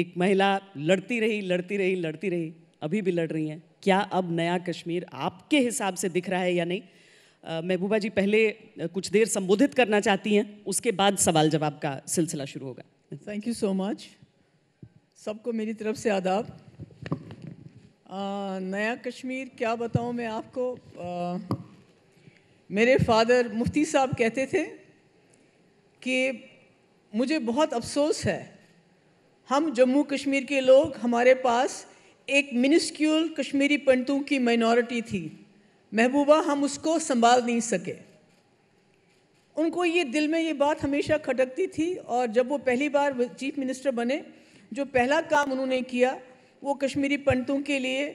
एक महिला लड़ती रही लड़ती रही लड़ती रही अभी भी लड़ रही हैं क्या अब नया कश्मीर आपके हिसाब से दिख रहा है या नहीं महबूबा जी पहले कुछ देर संबोधित करना चाहती हैं उसके बाद सवाल जवाब का सिलसिला शुरू होगा थैंक यू सो मच सबको मेरी तरफ से आदाब नया कश्मीर क्या बताऊं मैं आपको आ, मेरे फादर मुफ्ती साहब कहते थे कि मुझे बहुत अफसोस है हम जम्मू कश्मीर के लोग हमारे पास एक मिनिस्क्यूल कश्मीरी पंडितों की माइनॉरिटी थी महबूबा हम उसको संभाल नहीं सके उनको ये दिल में ये बात हमेशा खटकती थी और जब वो पहली बार चीफ मिनिस्टर बने जो पहला काम उन्होंने किया वो कश्मीरी पंडितों के लिए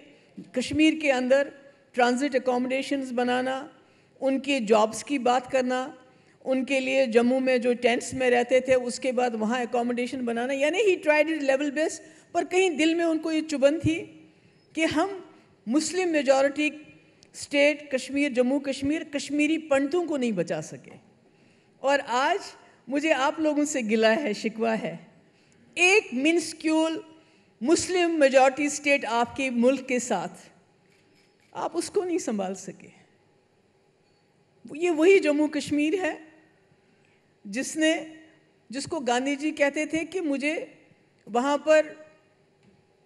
कश्मीर के अंदर ट्रांजिट एकोमोडेशन बनाना उनके जॉब्स की बात करना उनके लिए जम्मू में जो टेंट्स में रहते थे उसके बाद वहाँ एकोमोडेशन बनाना यानी ही ट्राइड इट लेवल बेस पर कहीं दिल में उनको ये चुभन थी कि हम Muslim majority state Kashmir Jammu Kashmir Kashmiri पंडितों को नहीं बचा सके और आज मुझे आप लोगों से गिला है शिकवा है एक मिनस्क्यूल मुस्लिम मेजॉरिटी स्टेट आपके मुल्क के साथ आप उसको नहीं संभाल सके ये वही जम्मू कश्मीर है जिसने जिसको गांधी जी कहते थे कि मुझे वहाँ पर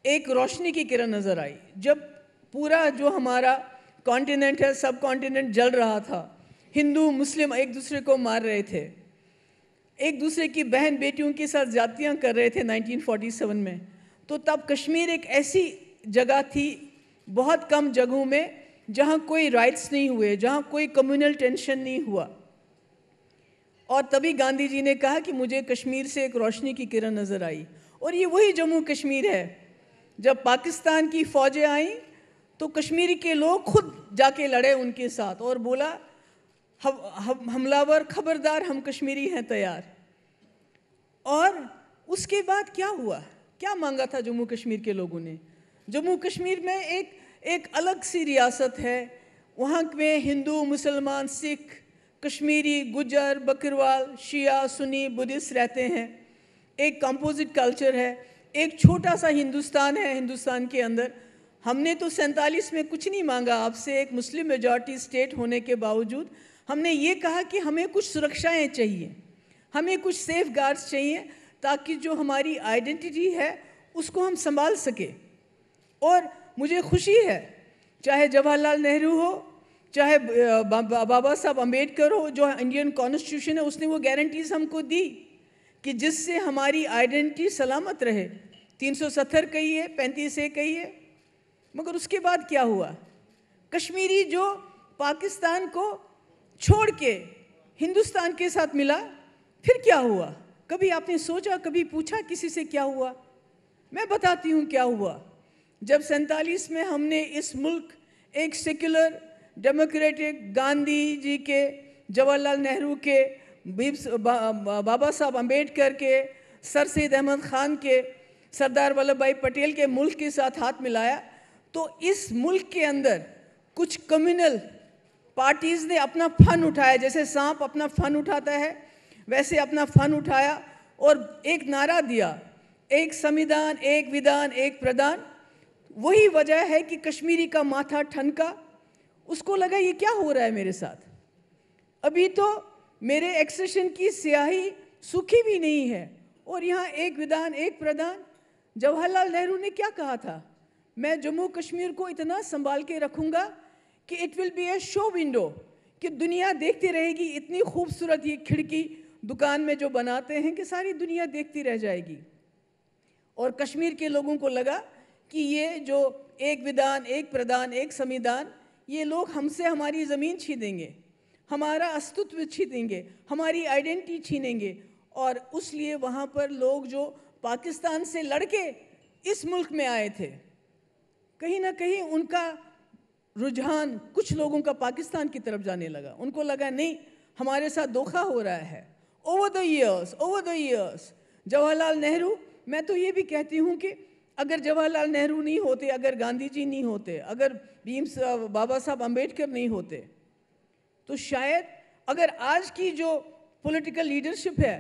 एक रोशनी की किरण नज़र आई जब पूरा जो हमारा कॉन्टिनेंट है सब कॉन्टिनेंट जल रहा था हिंदू मुस्लिम एक दूसरे को मार रहे थे एक दूसरे की बहन बेटियों के साथ जातियाँ कर रहे थे 1947 में तो तब कश्मीर एक ऐसी जगह थी बहुत कम जगहों में जहाँ कोई राइट्स नहीं हुए जहाँ कोई कम्युनल टेंशन नहीं हुआ और तभी गांधी जी ने कहा कि मुझे कश्मीर से एक रोशनी की किरण नज़र आई और ये वही जम्मू कश्मीर है जब पाकिस्तान की फ़ौजें आईं तो कश्मीर के लोग खुद जाके लड़े उनके साथ और बोला हम, हमलावर खबरदार हम कश्मीरी हैं तैयार और उसके बाद क्या हुआ क्या मांगा था जम्मू कश्मीर के लोगों ने जम्मू कश्मीर में एक एक अलग सी रियासत है वहाँ में हिंदू मुसलमान सिख कश्मीरी गुजर बकरवाल शिया सुनी बुद्धिस्ट रहते हैं एक कंपोजिट कल्चर है एक छोटा सा हिंदुस्तान है हिंदुस्तान के अंदर हमने तो सैंतालीस में कुछ नहीं मांगा आपसे एक मुस्लिम मेजॉरिटी स्टेट होने के बावजूद हमने ये कहा कि हमें कुछ सुरक्षाएं चाहिए हमें कुछ सेफ गार्ड्स चाहिए ताकि जो हमारी आइडेंटिटी है उसको हम संभाल सकें और मुझे खुशी है चाहे जवाहरलाल नेहरू हो चाहे बाबा साहब अम्बेडकर हो जो इंडियन कॉन्स्टिट्यूशन है उसने वो गारंटीज हमको दी कि जिससे हमारी आइडेंटिटी सलामत रहे 370 कही है पैंतीस ए कही है मगर उसके बाद क्या हुआ कश्मीरी जो पाकिस्तान को छोड़ के हिंदुस्तान के साथ मिला फिर क्या हुआ कभी आपने सोचा कभी पूछा किसी से क्या हुआ मैं बताती हूँ क्या हुआ जब सैंतालीस में हमने इस मुल्क एक सेक्युलर डेमोक्रेटिक गांधी जी के जवाहरलाल नेहरू के बाबा साहब अम्बेडकर के सर सैद अहमद ख़ान के सरदार वल्लभ भाई पटेल के मुल्क के साथ हाथ मिलाया तो इस मुल्क के अंदर कुछ कम्युनल पार्टीज़ ने अपना फन उठाया जैसे सांप अपना फन उठाता है वैसे अपना फन उठाया और एक नारा दिया एक संविधान एक विधान एक प्रधान वही वजह है कि कश्मीरी का माथा ठनका उसको लगा ये क्या हो रहा है मेरे साथ अभी तो मेरे एक्सेशन की स्याही सूखी भी नहीं है और यहाँ एक विधान एक प्रधान जवाहरलाल नेहरू ने क्या कहा था मैं जम्मू कश्मीर को इतना संभाल के रखूँगा कि it will be a show window कि दुनिया देखती रहेगी इतनी खूबसूरत ये खिड़की दुकान में जो बनाते हैं कि सारी दुनिया देखती रह जाएगी और कश्मीर के लोगों को लगा कि ये जो एक विधान एक प्रधान एक संविधान ये लोग हमसे हमारी ज़मीन छीनेंगे हमारा अस्तित्व छीनेंगे हमारी आइडेंटिटी छीनेंगे और उस लिए वहाँ पर लोग जो पाकिस्तान से लड़के इस मुल्क में आए थे कहीं ना कहीं उनका रुझान कुछ लोगों का पाकिस्तान की तरफ जाने लगा उनको लगा नहीं हमारे साथ धोखा हो रहा है over the years over the years Jawaharlal Nehru मैं तो ये भी कहती हूँ कि अगर जवाहरलाल नेहरू नहीं होते अगर गांधी जी नहीं होते अगर भीम बाबा साहब अम्बेडकर नहीं होते तो शायद अगर आज की जो पॉलिटिकल लीडरशिप है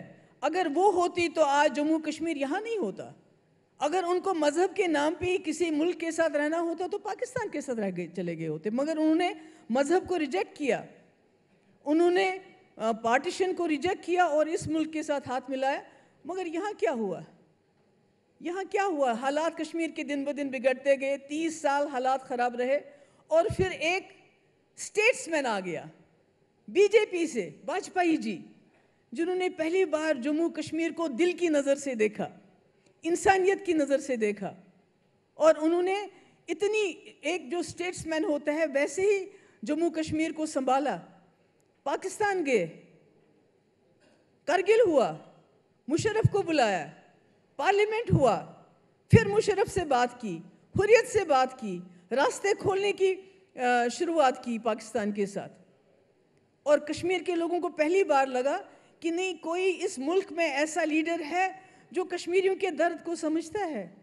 अगर वो होती तो आज जम्मू कश्मीर यहाँ नहीं होता अगर उनको मज़हब के नाम पे किसी मुल्क के साथ रहना होता तो पाकिस्तान के साथ रह गए चले गए होते मगर उन्होंने मज़हब को रिजेक्ट किया उन्होंने पार्टीशन को रिजेक्ट किया और इस मुल्क के साथ हाथ मिलाया मगर यहाँ क्या हुआ यहाँ क्या हुआ हालात कश्मीर के दिन ब दिन बिगड़ते गए तीस साल हालात ख़राब रहे और फिर एक स्टेट्समैन आ गया बीजेपी से वाजपेयी जी जिन्होंने पहली बार जम्मू कश्मीर को दिल की नज़र से देखा इंसानियत की नज़र से देखा और उन्होंने इतनी एक जो स्टेट्समैन होता है वैसे ही जम्मू कश्मीर को संभाला पाकिस्तान गए करगिल हुआ मुशरफ को बुलाया पार्लियामेंट हुआ फिर मुशरफ से बात की हुरियत से बात की रास्ते खोलने की शुरुआत की पाकिस्तान के साथ और कश्मीर के लोगों को पहली बार लगा कि नहीं कोई इस मुल्क में ऐसा लीडर है जो कश्मीरियों के दर्द को समझता है